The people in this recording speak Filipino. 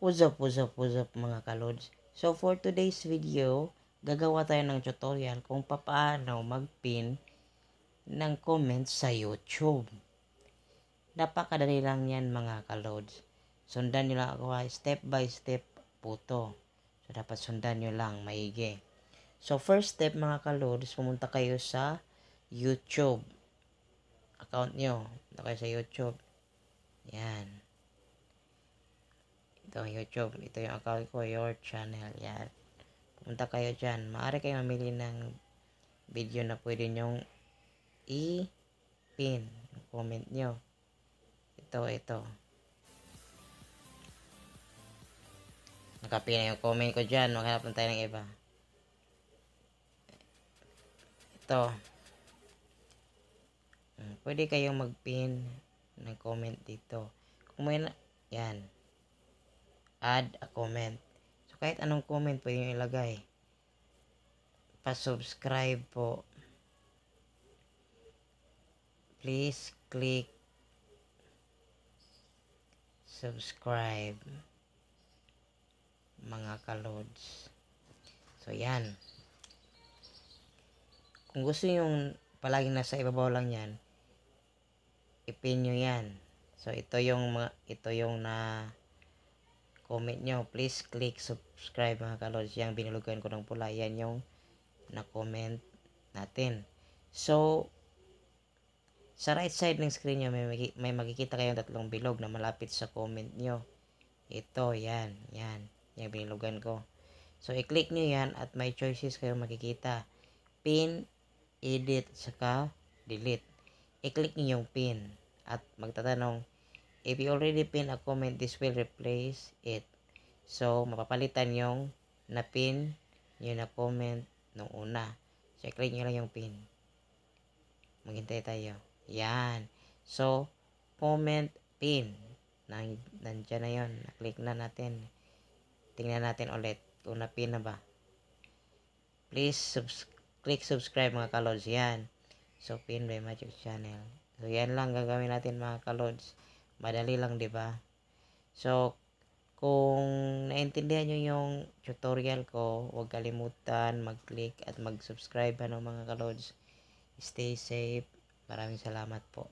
What's up, what's up, what's up mga kalods? So for today's video, gagawa tayo ng tutorial kung paano mag-pin ng comments sa YouTube. Napakadali lang yan mga kalods. Sundan nyo lang ako step by step po to. So dapat sundan nyo lang maigi. So first step mga kalods, pumunta kayo sa YouTube account nyo. Punta kayo sa YouTube. Yan. Ito, YouTube. Ito yung account ko, your channel. Yan. Pumunta kayo dyan. Maaari kayo mamili ng video na pwede nyong i-pin. Comment nyo. Ito, ito. Nakapin na yung comment ko dyan. Maghanap lang tayo ng iba. Ito. Hmm, pwede kayong mag-pin ng comment dito. Kung may na... Yan add a comment. So, kahit anong comment pwede nyo ilagay. Pa-subscribe po. Please click subscribe mga kalods. So, yan. Kung gusto yung palaging nasa ibabaw lang yan, ipin nyo yan. So, ito yung, ito yung na comment nyo. Please click subscribe mga kalods. Yung binulugan ko ng pula. Yan yung na-comment natin. So, sa right side ng screen nyo, may, may makikita kayong tatlong bilog na malapit sa comment nyo. Ito, yan, yan. Yung binilugan ko. So, i-click nyo yan at may choices kayo makikita. Pin, edit, saka delete. I-click nyo yung pin at magtatanong, If you already pin a comment, this will replace it. So, mapapalitan yung na-pin nyo na comment nung una. So, click nyo lang yung pin. Maghintay tayo. Yan. So, comment pin. Nandiyan na yun. Na-click na natin. Tingnan natin ulit kung na-pin na ba. Please, subs click subscribe mga kalods. Yan. So, pin by Magic Channel. So, yan lang gagawin natin mga kalods. Madali lang, 'di ba? So, kung naintindihan nyo yung tutorial ko, huwag kalimutan mag-click at mag-subscribe ano mga kalods. Stay safe. Maraming salamat po.